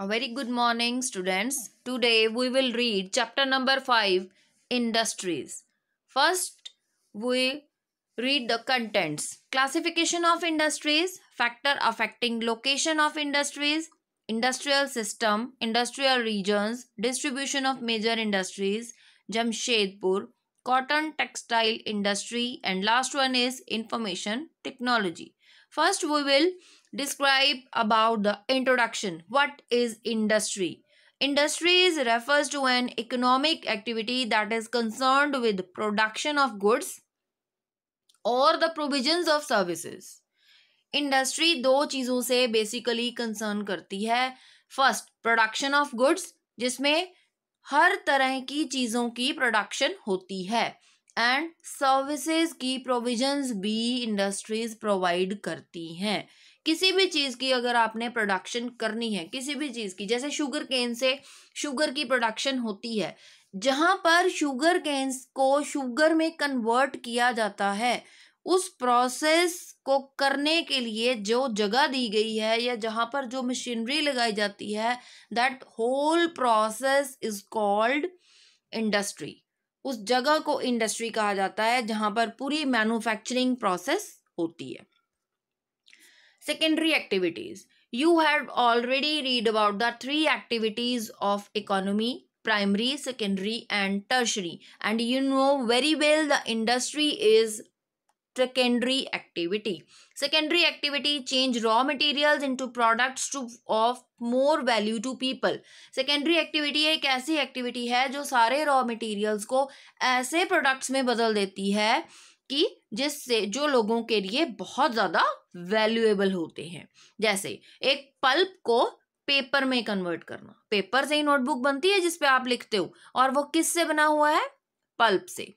A very good morning, students. Today we will read chapter number 5 Industries. First, we read the contents classification of industries, factor affecting location of industries, industrial system, industrial regions, distribution of major industries, Jamshedpur, cotton textile industry, and last one is information technology. First, we will Describe about the introduction. What is industry? Industries refers to an economic activity that is concerned with production of goods or the provisions of services. Industry दो चीज़ों से basically concern करती है first production of goods जिसमें हर तरह की चीज़ों की प्रोडक्शन होती है एंड सर्विसेज की प्रोविजंस भी इंडस्ट्रीज प्रोवाइड करती हैं किसी भी चीज़ की अगर आपने प्रोडक्शन करनी है किसी भी चीज़ की जैसे शुगर केन से शुगर की प्रोडक्शन होती है जहाँ पर शुगर केन्स को शुगर में कन्वर्ट किया जाता है उस प्रोसेस को करने के लिए जो जगह दी गई है या जहाँ पर जो मशीनरी लगाई जाती है that whole process is called industry उस जगह को इंडस्ट्री कहा जाता है जहाँ पर पूरी मैन्युफैक्चरिंग प्रोसेस होती है secondary activities you have already read about the three activities of economy primary secondary and tertiary and you know very well the industry is secondary activity secondary activity change raw materials into products to of more value to people secondary activity एक ऐसी activity है जो सारे raw materials को ऐसे products में बदल देती है कि जिससे जो लोगों के लिए बहुत ज़्यादा वैल्यूएबल होते हैं जैसे एक पल्प को पेपर में कन्वर्ट करना पेपर से ही नोटबुक बनती है जिसपे आप लिखते हो और वो किस से बना हुआ है पल्प से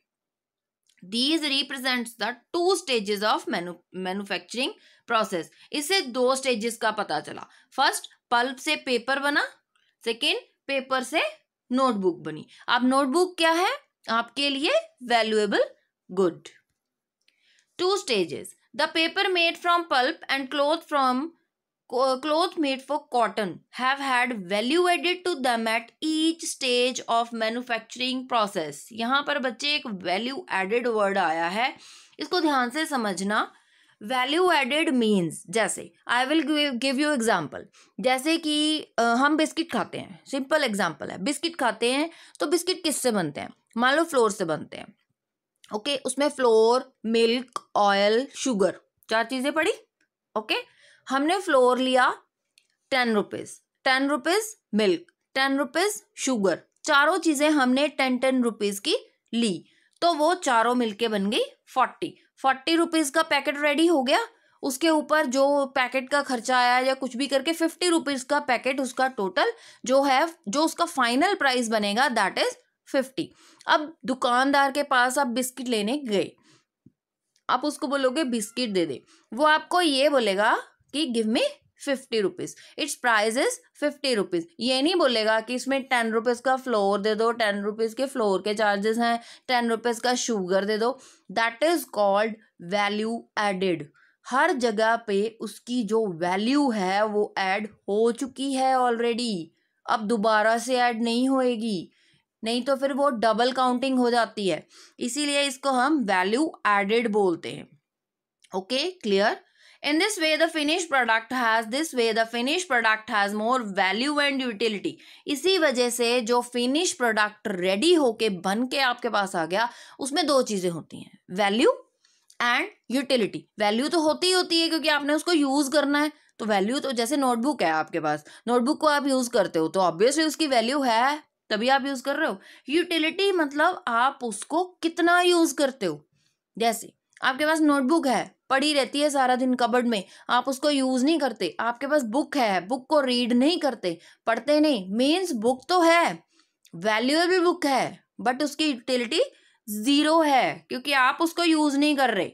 these represent the two stages of manufacturing process इससे दो स्टेजेस का पता चला फर्स्ट पल्प से पेपर बना सेकेंड पेपर से नोटबुक बनी अब नोटबुक क्या है आपके लिए valuable good two stages the paper made from pulp and cloth from cloth made for cotton have had value added to them at each stage of manufacturing process यहाँ पर बच्चे एक value added word आया है इसको ध्यान से समझना वैल्यू एडेड मीन्स जैसे I will give you example जैसे कि हम बिस्किट खाते हैं सिंपल एग्जाम्पल है बिस्किट खाते हैं तो बिस्किट किससे बनते हैं मान लो फ्लोर से बनते हैं ओके okay, उसमें फ्लोर मिल्क ऑयल शुगर चार चीज़ें पड़ी ओके okay? हमने फ्लोर लिया ten rupees ten rupees milk ten rupees sugar चारों चीज़ें हमने टेन टेन रुपीज़ की ली तो वो चारों मिलके बन गई फोर्टी फोर्टी रुपीज़ का पैकेट रेडी हो गया उसके ऊपर जो पैकेट का खर्चा आया या कुछ भी करके फिफ्टी रुपीज़ का पैकेट उसका टोटल जो है जो उसका फाइनल प्राइस बनेगा दैट इज़ फिफ्टी अब दुकानदार के पास आप बिस्किट लेने गए आप उसको बोलोगे बिस्किट दे दे वो आपको ये बोलेगा कि give me fifty rupees it's price is fifty rupees ये नहीं बोलेगा कि इसमें टेन रुपीज़ का फ्लोर दे दो टेन रुपीज़ के फ्लोर के चार्जेस हैं टेन रुपीज़ का शुगर दे दो that is called value added हर जगह पे उसकी जो वैल्यू है वो एड हो चुकी है ऑलरेडी अब दोबारा से ऐड नहीं होएगी नहीं तो फिर वो डबल काउंटिंग हो जाती है इसीलिए इसको हम वैल्यू एडेड बोलते हैं okay clear in this way the finish product has this way the finish product has more value and utility इसी वजह से जो फिनिश प्रोडक्ट रेडी होके बन के आपके पास आ गया उसमें दो चीज़ें होती हैं वैल्यू एंड यूटिलिटी वैल्यू तो होती ही होती है क्योंकि आपने उसको यूज़ करना है तो वैल्यू तो जैसे नोटबुक है आपके पास नोटबुक को आप यूज़ करते हो तो ऑब्वियसली उसकी वैल्यू है तभी आप यूज कर रहे हो यूटिलिटी मतलब आप उसको कितना यूज करते हो जैसे आपके पास नोटबुक है पड़ी रहती है सारा दिन कबर्ड में आप उसको यूज नहीं करते आपके पास बुक है बुक को रीड नहीं करते पढ़ते नहीं मीन्स बुक तो है वैल्यूएबल बुक है बट उसकी यूटिलिटी जीरो है क्योंकि आप उसको यूज नहीं कर रहे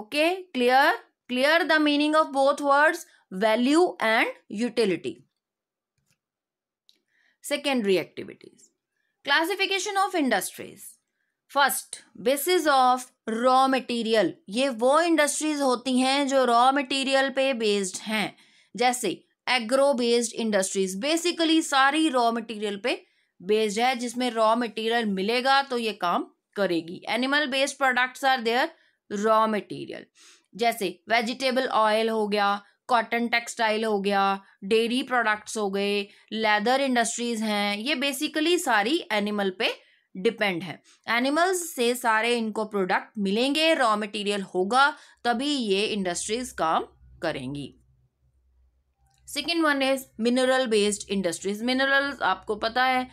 okay clear clear the meaning of both words value and utility secondary activities. Classification of industries. First basis of raw material ये वो इंडस्ट्रीज होती हैं जो रॉ मटेरियल पे बेस्ड हैं जैसे एग्रो बेस्ड इंडस्ट्रीज बेसिकली सारी रॉ मटेरियल पे बेस्ड है जिसमें रॉ मटेरियल मिलेगा तो ये काम करेगी animal based products are their raw material जैसे वेजिटेबल ऑयल हो गया कॉटन टेक्सटाइल हो गया डेयरी प्रोडक्ट्स हो गए लेदर इंडस्ट्रीज हैं ये बेसिकली सारी एनिमल पे डिपेंड है एनिमल्स से सारे इनको प्रोडक्ट मिलेंगे रॉ मटेरियल होगा तभी ये इंडस्ट्रीज काम करेंगी second one is mineral based industries minerals आपको पता है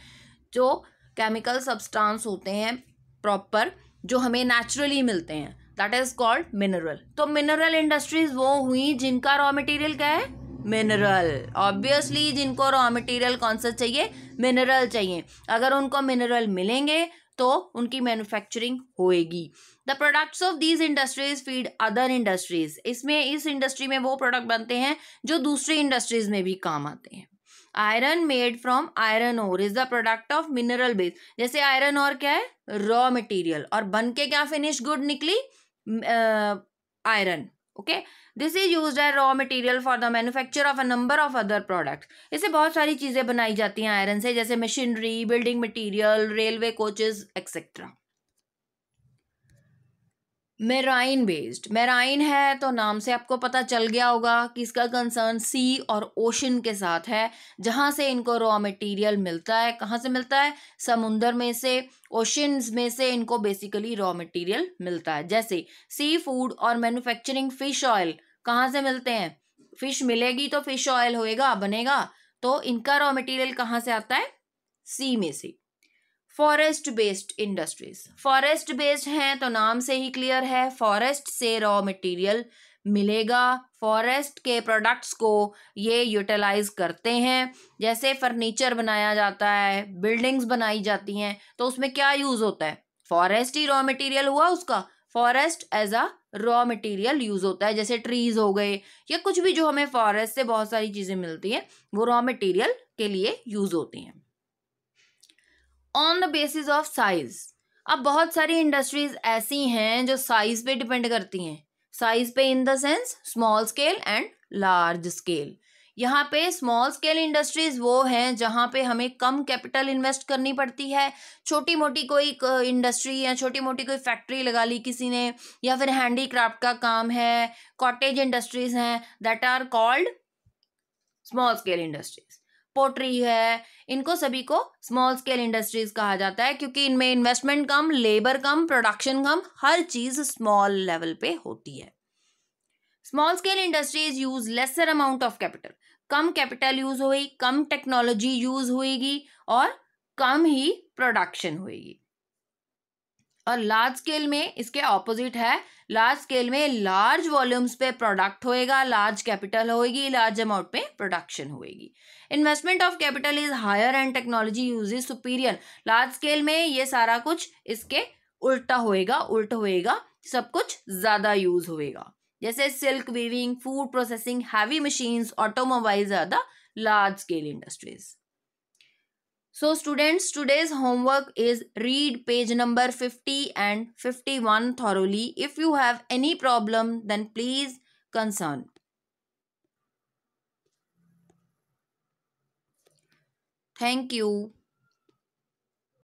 जो केमिकल सब्सटेंस होते हैं प्रॉपर जो हमें नेचुरली मिलते हैं दैट इज कॉल्ड मिनरल तो मिनरल इंडस्ट्रीज वो हुई जिनका रॉ मटेरियल क्या है मिनरल ऑब्वियसली जिनको रॉ मटेरियल कौन सा चाहिए मिनरल चाहिए अगर उनको मिनरल मिलेंगे तो उनकी मैन्युफैक्चरिंग होएगी the products of these industries feed other industries इसमें इस इंडस्ट्री में वो प्रोडक्ट बनते हैं जो दूसरी इंडस्ट्रीज में भी काम आते हैं iron made from iron ore is the product of mineral base जैसे आयरन और क्या है रॉ मटेरियल और बन के क्या फिनिश गुड निकली iron okay this is use a raw material for the manufacture of a number of other products इसे बहुत सारी चीज़ें बनाई जाती हैं आयरन से जैसे machinery building material railway coaches etcetera marine based marine है तो नाम से आपको पता चल गया होगा कि इसका कंसर्न सी और ओशन के साथ है जहाँ से इनको रॉ मटेरियल मिलता है कहाँ से मिलता है समुंदर में से ओशंस में से इनको बेसिकली रॉ मटेरियल मिलता है जैसे सी फूड और मैन्युफैक्चरिंग फ़िश ऑयल कहाँ से मिलते हैं फ़िश मिलेगी तो फ़िश ऑयल होएगा बनेगा तो इनका रॉ मटेरियल कहाँ से आता है सी में से forest based industries forest based हैं तो नाम से ही क्लियर है फॉरेस्ट से रॉ मटेरियल मिलेगा फॉरेस्ट के प्रोडक्ट्स को ये यूटिलाइज करते हैं जैसे फर्नीचर बनाया जाता है बिल्डिंग्स बनाई जाती हैं तो उसमें क्या यूज़ होता है फॉरेस्ट ही रॉ मटेरियल हुआ उसका forest as a raw material use होता है जैसे ट्रीज हो गए या कुछ भी जो हमें फॉरेस्ट से बहुत सारी चीज़ें मिलती हैं वो रॉ मटेरियल के लिए यूज़ होती हैं on the basis of size अब बहुत सारी इंडस्ट्रीज ऐसी हैं जो साइज पे डिपेंड करती हैं साइज पे in the sense small scale and large scale यहाँ पे स्मॉल स्केल इंडस्ट्रीज वो हैं जहाँ पे हमें कम कैपिटल इन्वेस्ट करनी पड़ती है छोटी मोटी कोई इंडस्ट्री या छोटी मोटी कोई फैक्ट्री लगा ली किसी ने या फिर हैंडीक्राफ्ट का काम है कॉटेज इंडस्ट्रीज हैं that are called small scale industries pottery है इनको सभी को स्मॉल स्केल इंडस्ट्रीज कहा जाता है क्योंकि इनमें इन्वेस्टमेंट कम लेबर कम प्रोडक्शन कम हर चीज स्मॉल लेवल पे होती है small scale industries use lesser amount of capital कम कैपिटल यूज हुई कम टेक्नोलॉजी यूज हुएगी और कम ही प्रोडक्शन हुएगी और लार्ज स्केल में इसके ऑपोजिट है लार्ज स्केल में लार्ज वॉल्यूम्स पे प्रोडक्ट होएगा लार्ज कैपिटल होएगी लार्ज अमाउंट पे प्रोडक्शन होएगी investment of capital is higher and technology use is superior large scale में ये सारा कुछ इसके उल्टा होएगा उल्ट होएगा सब कुछ ज़्यादा यूज होएगा जैसे silk weaving food processing heavy machines automobile are the large scale industries So students, today's homework is read page number 50 and 51 thoroughly. If you have any problem, then please concern. Thank you.